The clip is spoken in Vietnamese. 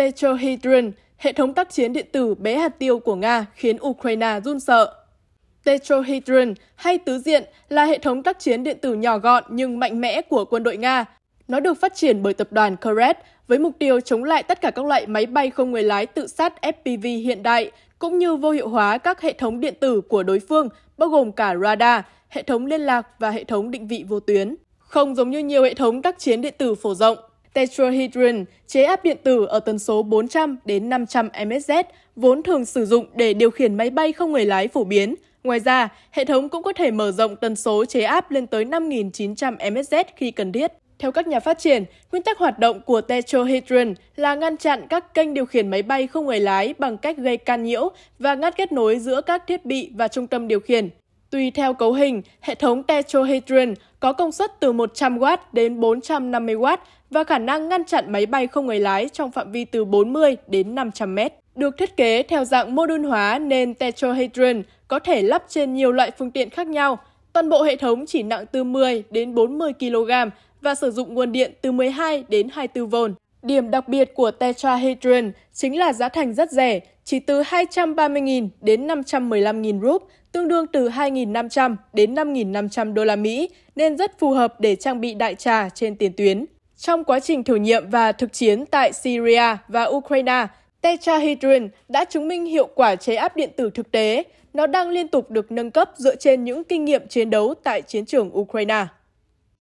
Tetrahedron hệ thống tác chiến điện tử bé hạt tiêu của Nga khiến Ukraine run sợ. Tetrahedron hay tứ diện là hệ thống tác chiến điện tử nhỏ gọn nhưng mạnh mẽ của quân đội Nga. Nó được phát triển bởi tập đoàn Kuret với mục tiêu chống lại tất cả các loại máy bay không người lái tự sát FPV hiện đại, cũng như vô hiệu hóa các hệ thống điện tử của đối phương, bao gồm cả radar, hệ thống liên lạc và hệ thống định vị vô tuyến. Không giống như nhiều hệ thống tác chiến điện tử phổ rộng, Tetrahedron chế áp điện tử ở tần số 400 đến 500 MSZ, vốn thường sử dụng để điều khiển máy bay không người lái phổ biến. Ngoài ra, hệ thống cũng có thể mở rộng tần số chế áp lên tới 5.900 MSZ khi cần thiết. Theo các nhà phát triển, nguyên tắc hoạt động của Tetrahedron là ngăn chặn các kênh điều khiển máy bay không người lái bằng cách gây can nhiễu và ngắt kết nối giữa các thiết bị và trung tâm điều khiển. Tùy theo cấu hình, hệ thống Tetrahedron có công suất từ 100W đến 450W và khả năng ngăn chặn máy bay không người lái trong phạm vi từ 40 đến 500 mét. Được thiết kế theo dạng mô đun hóa nên Tetrahedron có thể lắp trên nhiều loại phương tiện khác nhau. Toàn bộ hệ thống chỉ nặng từ 10 đến 40 kg và sử dụng nguồn điện từ 12 đến 24 V. Điểm đặc biệt của tetrahedron chính là giá thành rất rẻ, chỉ từ 230.000 đến 515.000 rup, tương đương từ 2.500 đến 5.500 đô la Mỹ, nên rất phù hợp để trang bị đại trà trên tiền tuyến. Trong quá trình thử nghiệm và thực chiến tại Syria và Ukraine, tetrahedron đã chứng minh hiệu quả chế áp điện tử thực tế. Nó đang liên tục được nâng cấp dựa trên những kinh nghiệm chiến đấu tại chiến trường Ukraine.